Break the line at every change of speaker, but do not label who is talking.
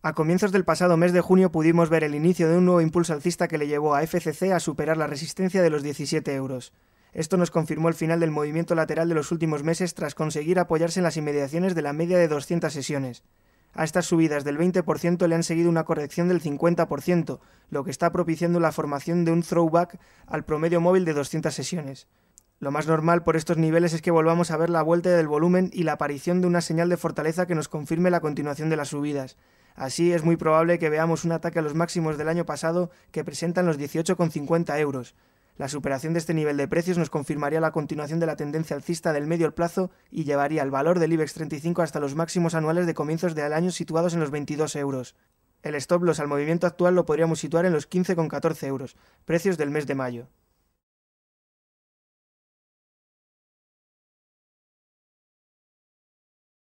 A comienzos del pasado mes de junio pudimos ver el inicio de un nuevo impulso alcista que le llevó a FCC a superar la resistencia de los 17 euros. Esto nos confirmó el final del movimiento lateral de los últimos meses tras conseguir apoyarse en las inmediaciones de la media de 200 sesiones. A estas subidas del 20% le han seguido una corrección del 50%, lo que está propiciando la formación de un throwback al promedio móvil de 200 sesiones. Lo más normal por estos niveles es que volvamos a ver la vuelta del volumen y la aparición de una señal de fortaleza que nos confirme la continuación de las subidas. Así es muy probable que veamos un ataque a los máximos del año pasado que presentan los 18,50 euros. La superación de este nivel de precios nos confirmaría la continuación de la tendencia alcista del medio plazo y llevaría el valor del IBEX 35 hasta los máximos anuales de comienzos del año situados en los 22 euros. El stop loss al movimiento actual lo podríamos situar en los 15,14 euros, precios del mes de mayo.